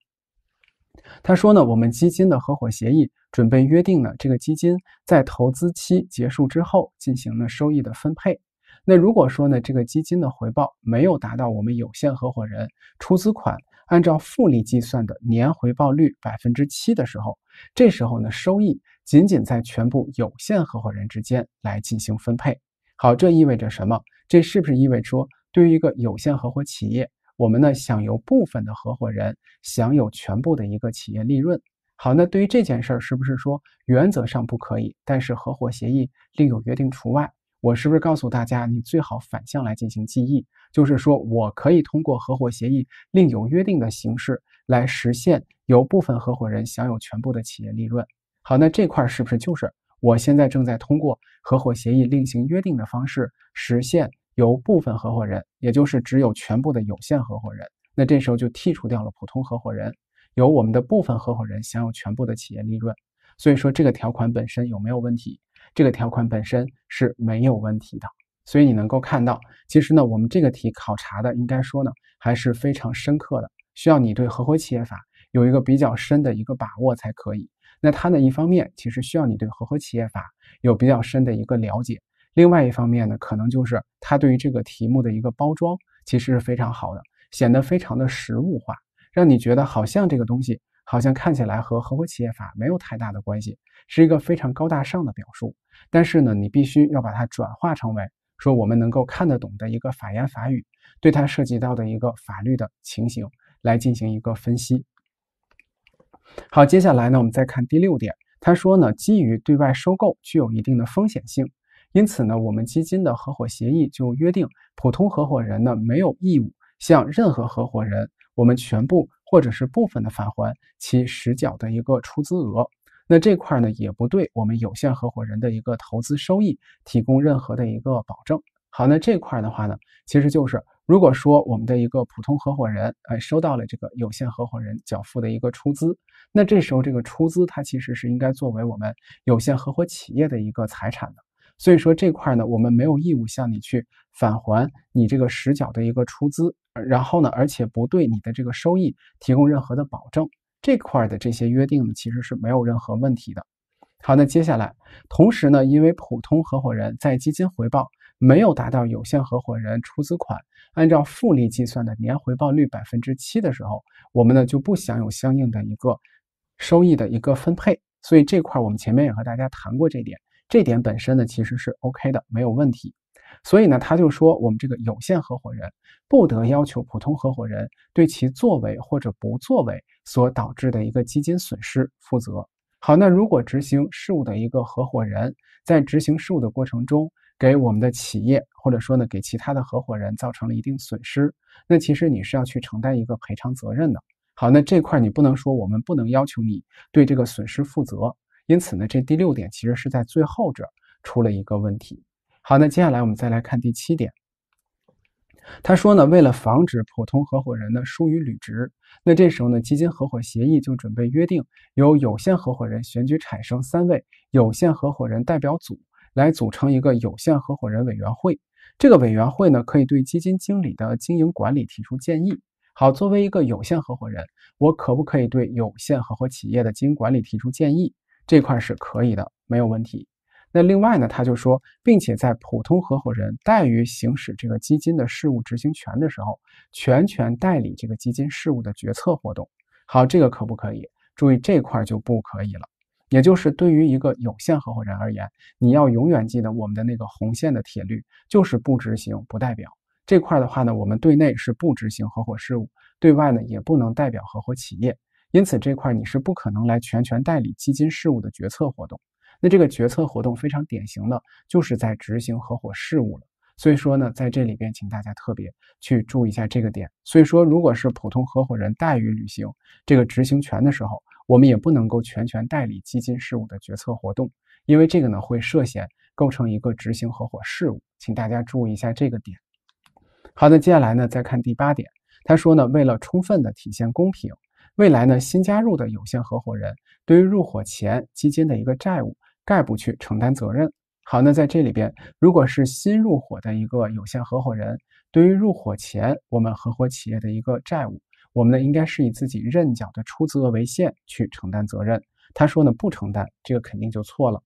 他说呢，我们基金的合伙协议准备约定呢，这个基金在投资期结束之后进行呢收益的分配。那如果说呢，这个基金的回报没有达到我们有限合伙人出资款按照复利计算的年回报率百分之七的时候，这时候呢，收益仅仅在全部有限合伙人之间来进行分配。好，这意味着什么？这是不是意味着对于一个有限合伙企业，我们呢想由部分的合伙人享有全部的一个企业利润？好，那对于这件事儿，是不是说原则上不可以？但是合伙协议另有约定除外。我是不是告诉大家，你最好反向来进行记忆？就是说我可以通过合伙协议另有约定的形式来实现，由部分合伙人享有全部的企业利润。好，那这块是不是就是我现在正在通过合伙协议另行约定的方式实现，由部分合伙人，也就是只有全部的有限合伙人，那这时候就剔除掉了普通合伙人，由我们的部分合伙人享有全部的企业利润。所以说，这个条款本身有没有问题？这个条款本身是没有问题的，所以你能够看到，其实呢，我们这个题考察的应该说呢，还是非常深刻的，需要你对合伙企业法有一个比较深的一个把握才可以。那它呢，一方面，其实需要你对合伙企业法有比较深的一个了解；，另外一方面呢，可能就是它对于这个题目的一个包装，其实是非常好的，显得非常的实物化，让你觉得好像这个东西。好像看起来和合伙企业法没有太大的关系，是一个非常高大上的表述。但是呢，你必须要把它转化成为说我们能够看得懂的一个法言法语，对它涉及到的一个法律的情形来进行一个分析。好，接下来呢，我们再看第六点，他说呢，基于对外收购具有一定的风险性，因此呢，我们基金的合伙协议就约定普通合伙人呢没有义务向任何合伙人，我们全部。或者是部分的返还其实缴的一个出资额，那这块儿呢也不对我们有限合伙人的一个投资收益提供任何的一个保证。好，那这块儿的话呢，其实就是如果说我们的一个普通合伙人哎收到了这个有限合伙人缴付的一个出资，那这时候这个出资它其实是应该作为我们有限合伙企业的一个财产的。所以说这块呢，我们没有义务向你去返还你这个实缴的一个出资，然后呢，而且不对你的这个收益提供任何的保证。这块的这些约定呢，其实是没有任何问题的。好，那接下来，同时呢，因为普通合伙人在基金回报没有达到有限合伙人出资款按照复利计算的年回报率百分之七的时候，我们呢就不享有相应的一个收益的一个分配。所以这块我们前面也和大家谈过这点。这点本身呢，其实是 OK 的，没有问题。所以呢，他就说，我们这个有限合伙人不得要求普通合伙人对其作为或者不作为所导致的一个基金损失负责。好，那如果执行事务的一个合伙人，在执行事务的过程中给我们的企业或者说呢给其他的合伙人造成了一定损失，那其实你是要去承担一个赔偿责任的。好，那这块你不能说我们不能要求你对这个损失负责。因此呢，这第六点其实是在最后这出了一个问题。好，那接下来我们再来看第七点。他说呢，为了防止普通合伙人呢疏于履职，那这时候呢，基金合伙协议就准备约定由有限合伙人选举产生三位有限合伙人代表组来组成一个有限合伙人委员会。这个委员会呢，可以对基金经理的经营管理提出建议。好，作为一个有限合伙人，我可不可以对有限合伙企业的经营管理提出建议？这块是可以的，没有问题。那另外呢，他就说，并且在普通合伙人怠于行使这个基金的事务执行权的时候，全权代理这个基金事务的决策活动。好，这个可不可以？注意这块就不可以了。也就是对于一个有限合伙人而言，你要永远记得我们的那个红线的铁律，就是不执行不代表这块的话呢，我们对内是不执行合伙事务，对外呢也不能代表合伙企业。因此这块你是不可能来全权代理基金事务的决策活动，那这个决策活动非常典型的就是在执行合伙事务了。所以说呢，在这里边请大家特别去注意一下这个点。所以说，如果是普通合伙人怠于履行这个执行权的时候，我们也不能够全权代理基金事务的决策活动，因为这个呢会涉嫌构成一个执行合伙事务。请大家注意一下这个点。好，那接下来呢再看第八点，他说呢为了充分的体现公平。未来呢，新加入的有限合伙人对于入伙前基金的一个债务概不去承担责任。好，那在这里边，如果是新入伙的一个有限合伙人，对于入伙前我们合伙企业的一个债务，我们呢应该是以自己认缴的出资额为限去承担责任。他说呢不承担，这个肯定就错了。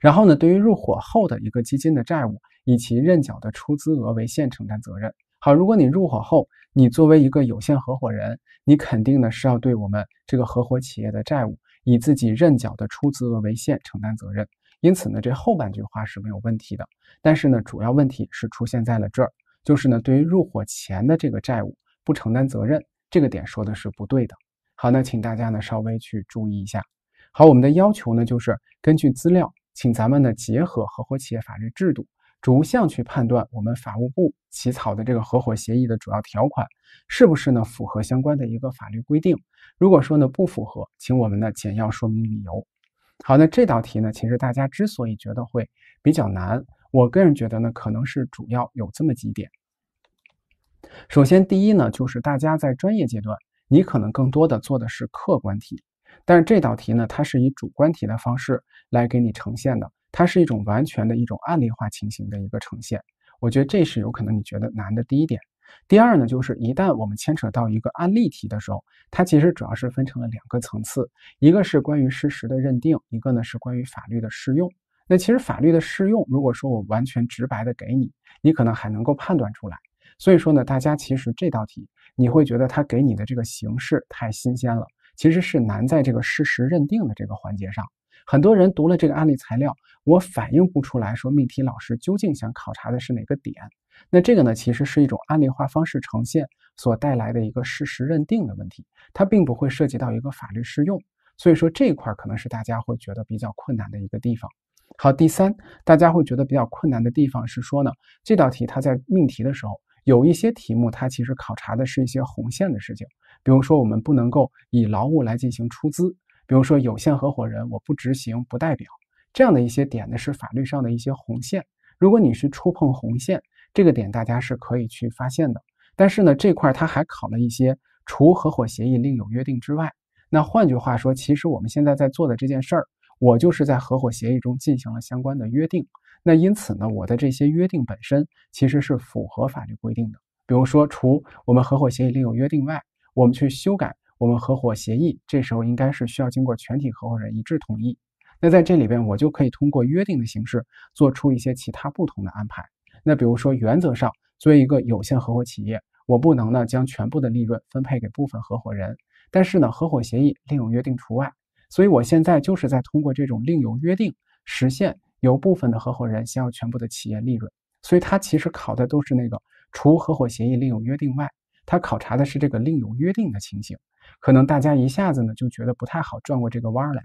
然后呢，对于入伙后的一个基金的债务，以其认缴的出资额为限承担责任。好，如果你入伙后，你作为一个有限合伙人，你肯定呢是要对我们这个合伙企业的债务以自己认缴的出资额为限承担责任。因此呢，这后半句话是没有问题的。但是呢，主要问题是出现在了这儿，就是呢，对于入伙前的这个债务不承担责任，这个点说的是不对的。好，那请大家呢稍微去注意一下。好，我们的要求呢就是根据资料，请咱们呢结合合伙企业法律制度。逐项去判断我们法务部起草的这个合伙协议的主要条款是不是呢符合相关的一个法律规定。如果说呢不符合，请我们呢简要说明理由。好，那这道题呢，其实大家之所以觉得会比较难，我个人觉得呢，可能是主要有这么几点。首先，第一呢，就是大家在专业阶段，你可能更多的做的是客观题，但是这道题呢，它是以主观题的方式来给你呈现的。它是一种完全的一种案例化情形的一个呈现，我觉得这是有可能你觉得难的第一点。第二呢，就是一旦我们牵扯到一个案例题的时候，它其实主要是分成了两个层次，一个是关于事实的认定，一个呢是关于法律的适用。那其实法律的适用，如果说我完全直白的给你，你可能还能够判断出来。所以说呢，大家其实这道题你会觉得它给你的这个形式太新鲜了，其实是难在这个事实认定的这个环节上。很多人读了这个案例材料，我反映不出来说命题老师究竟想考察的是哪个点。那这个呢，其实是一种案例化方式呈现所带来的一个事实认定的问题，它并不会涉及到一个法律适用，所以说这块可能是大家会觉得比较困难的一个地方。好，第三，大家会觉得比较困难的地方是说呢，这道题它在命题的时候有一些题目，它其实考察的是一些红线的事情，比如说我们不能够以劳务来进行出资。比如说，有限合伙人我不执行不代表这样的一些点呢，是法律上的一些红线。如果你是触碰红线，这个点大家是可以去发现的。但是呢，这块他还考了一些除合伙协议另有约定之外。那换句话说，其实我们现在在做的这件事儿，我就是在合伙协议中进行了相关的约定。那因此呢，我的这些约定本身其实是符合法律规定的。比如说，除我们合伙协议另有约定外，我们去修改。我们合伙协议这时候应该是需要经过全体合伙人一致同意。那在这里边，我就可以通过约定的形式做出一些其他不同的安排。那比如说，原则上作为一个有限合伙企业，我不能呢将全部的利润分配给部分合伙人，但是呢合伙协议另有约定除外。所以我现在就是在通过这种另有约定实现由部分的合伙人享有全部的企业利润。所以它其实考的都是那个除合伙协议另有约定外，它考察的是这个另有约定的情形。可能大家一下子呢就觉得不太好转过这个弯来。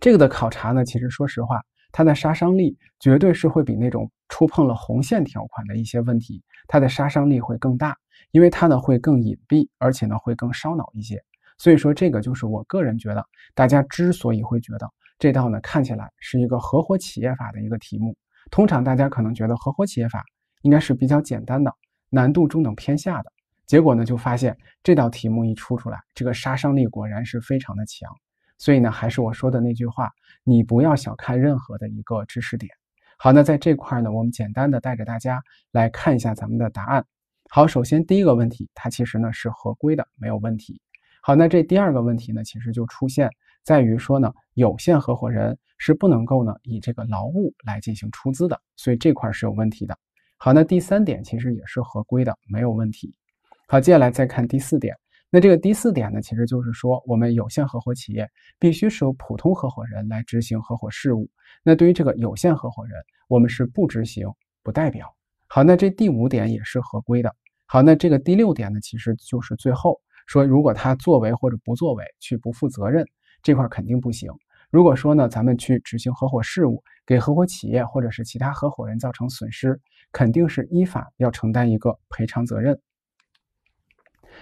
这个的考察呢，其实说实话，它的杀伤力绝对是会比那种触碰了红线条款的一些问题，它的杀伤力会更大，因为它呢会更隐蔽，而且呢会更烧脑一些。所以说，这个就是我个人觉得，大家之所以会觉得这道呢看起来是一个合伙企业法的一个题目，通常大家可能觉得合伙企业法应该是比较简单的，难度中等偏下的。结果呢，就发现这道题目一出出来，这个杀伤力果然是非常的强。所以呢，还是我说的那句话，你不要小看任何的一个知识点。好，那在这块呢，我们简单的带着大家来看一下咱们的答案。好，首先第一个问题，它其实呢是合规的，没有问题。好，那这第二个问题呢，其实就出现在于说呢，有限合伙人是不能够呢以这个劳务来进行出资的，所以这块是有问题的。好，那第三点其实也是合规的，没有问题。好，接下来再看第四点。那这个第四点呢，其实就是说，我们有限合伙企业必须是由普通合伙人来执行合伙事务。那对于这个有限合伙人，我们是不执行、不代表。好，那这第五点也是合规的。好，那这个第六点呢，其实就是最后说，如果他作为或者不作为去不负责任，这块肯定不行。如果说呢，咱们去执行合伙事务，给合伙企业或者是其他合伙人造成损失，肯定是依法要承担一个赔偿责任。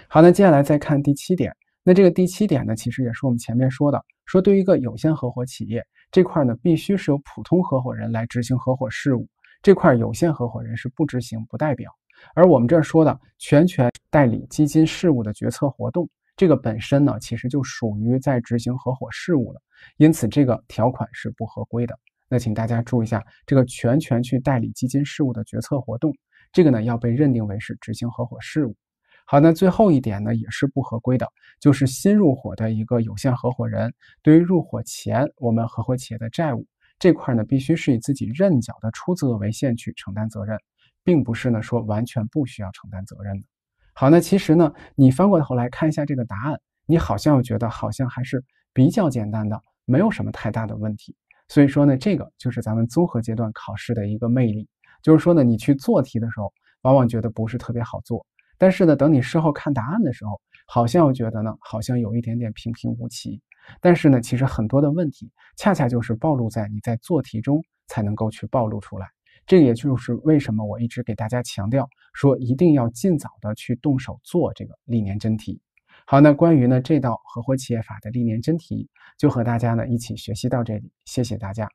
好，那接下来再看第七点。那这个第七点呢，其实也是我们前面说的，说对于一个有限合伙企业这块呢，必须是由普通合伙人来执行合伙事务。这块有限合伙人是不执行、不代表。而我们这儿说的全权代理基金事务的决策活动，这个本身呢，其实就属于在执行合伙事务了。因此，这个条款是不合规的。那请大家注意一下，这个全权去代理基金事务的决策活动，这个呢，要被认定为是执行合伙事务。好，那最后一点呢，也是不合规的，就是新入伙的一个有限合伙人，对于入伙前我们合伙企业的债务这块呢，必须是以自己认缴的出资额为限去承担责任，并不是呢说完全不需要承担责任。好，那其实呢，你翻过头来看一下这个答案，你好像又觉得好像还是比较简单的，没有什么太大的问题。所以说呢，这个就是咱们综合阶段考试的一个魅力，就是说呢，你去做题的时候，往往觉得不是特别好做。但是呢，等你事后看答案的时候，好像又觉得呢，好像有一点点平平无奇。但是呢，其实很多的问题恰恰就是暴露在你在做题中才能够去暴露出来。这也就是为什么我一直给大家强调，说一定要尽早的去动手做这个历年真题。好，那关于呢这道合伙企业法的历年真题，就和大家呢一起学习到这里，谢谢大家。